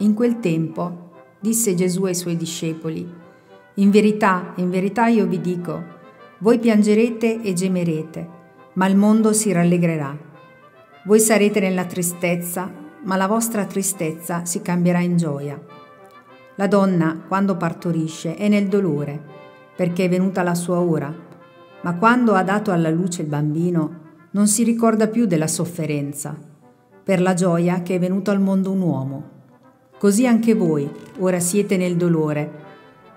In quel tempo disse Gesù ai suoi discepoli, In verità, in verità io vi dico, voi piangerete e gemerete, ma il mondo si rallegrerà. Voi sarete nella tristezza, ma la vostra tristezza si cambierà in gioia. La donna, quando partorisce, è nel dolore, perché è venuta la sua ora ma quando ha dato alla luce il bambino non si ricorda più della sofferenza, per la gioia che è venuto al mondo un uomo. Così anche voi ora siete nel dolore,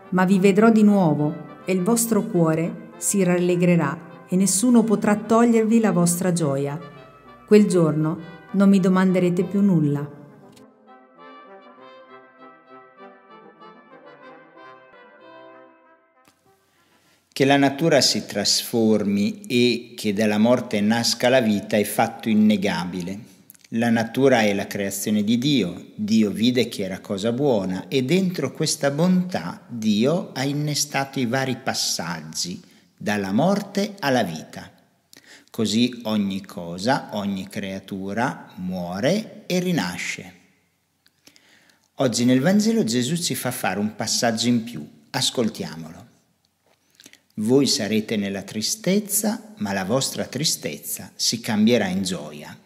ma vi vedrò di nuovo e il vostro cuore si rallegrerà e nessuno potrà togliervi la vostra gioia. Quel giorno non mi domanderete più nulla. che la natura si trasformi e che dalla morte nasca la vita è fatto innegabile. La natura è la creazione di Dio, Dio vide che era cosa buona e dentro questa bontà Dio ha innestato i vari passaggi, dalla morte alla vita. Così ogni cosa, ogni creatura muore e rinasce. Oggi nel Vangelo Gesù ci fa fare un passaggio in più, ascoltiamolo. Voi sarete nella tristezza, ma la vostra tristezza si cambierà in gioia.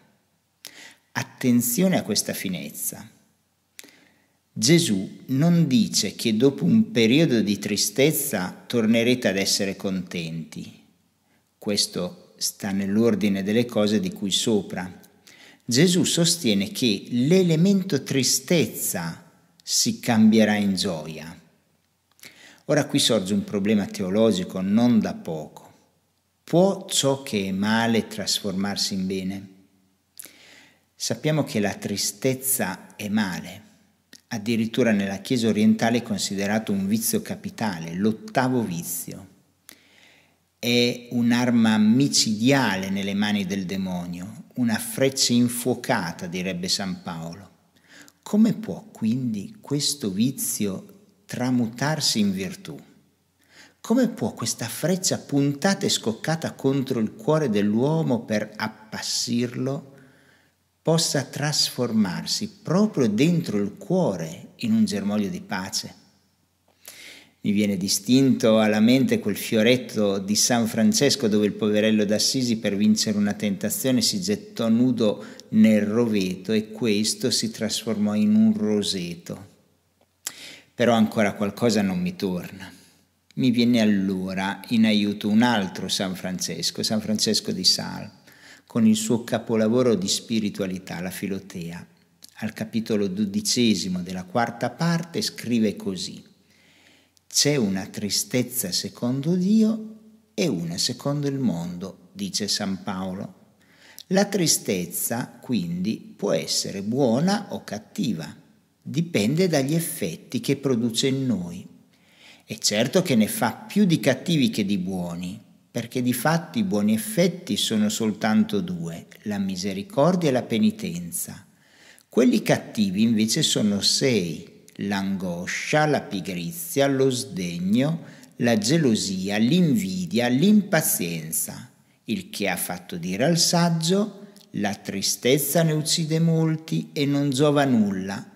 Attenzione a questa finezza. Gesù non dice che dopo un periodo di tristezza tornerete ad essere contenti. Questo sta nell'ordine delle cose di cui sopra. Gesù sostiene che l'elemento tristezza si cambierà in gioia. Ora qui sorge un problema teologico non da poco. Può ciò che è male trasformarsi in bene? Sappiamo che la tristezza è male, addirittura nella Chiesa orientale è considerato un vizio capitale, l'ottavo vizio. È un'arma micidiale nelle mani del demonio, una freccia infuocata, direbbe San Paolo. Come può quindi questo vizio tramutarsi in virtù. Come può questa freccia puntata e scoccata contro il cuore dell'uomo per appassirlo possa trasformarsi proprio dentro il cuore in un germoglio di pace? Mi viene distinto alla mente quel fioretto di San Francesco dove il poverello d'Assisi per vincere una tentazione si gettò nudo nel roveto e questo si trasformò in un roseto però ancora qualcosa non mi torna. Mi viene allora in aiuto un altro San Francesco, San Francesco di Sal, con il suo capolavoro di spiritualità, la Filotea. Al capitolo dodicesimo della quarta parte scrive così, c'è una tristezza secondo Dio e una secondo il mondo, dice San Paolo. La tristezza quindi può essere buona o cattiva dipende dagli effetti che produce in noi. È certo che ne fa più di cattivi che di buoni, perché di fatto i buoni effetti sono soltanto due, la misericordia e la penitenza. Quelli cattivi invece sono sei, l'angoscia, la pigrizia, lo sdegno, la gelosia, l'invidia, l'impazienza, il che ha fatto dire al saggio, la tristezza ne uccide molti e non giova nulla,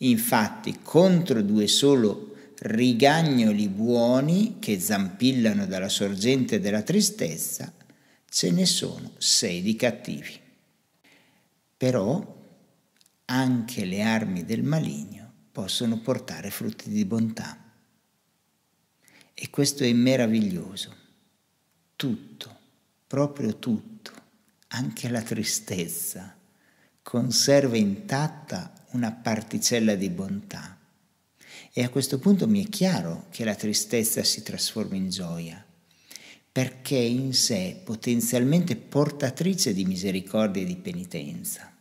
Infatti, contro due solo rigagnoli buoni che zampillano dalla sorgente della tristezza, ce ne sono sei di cattivi. Però anche le armi del maligno possono portare frutti di bontà. E questo è meraviglioso. Tutto, proprio tutto, anche la tristezza conserva intatta una particella di bontà. E a questo punto mi è chiaro che la tristezza si trasforma in gioia, perché è in sé potenzialmente portatrice di misericordia e di penitenza.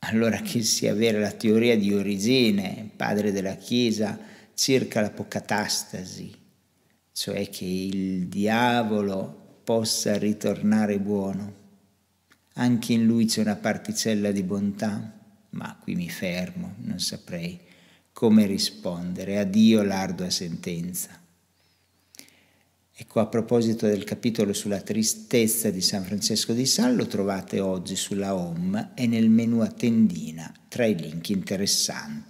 Allora che sia vera la teoria di origine, padre della Chiesa, circa l'apocatastasi, cioè che il diavolo possa ritornare buono anche in lui c'è una particella di bontà? Ma qui mi fermo, non saprei come rispondere. Addio l'ardua sentenza. Ecco, a proposito del capitolo sulla tristezza di San Francesco di San, lo trovate oggi sulla home e nel menu a tendina tra i link interessanti.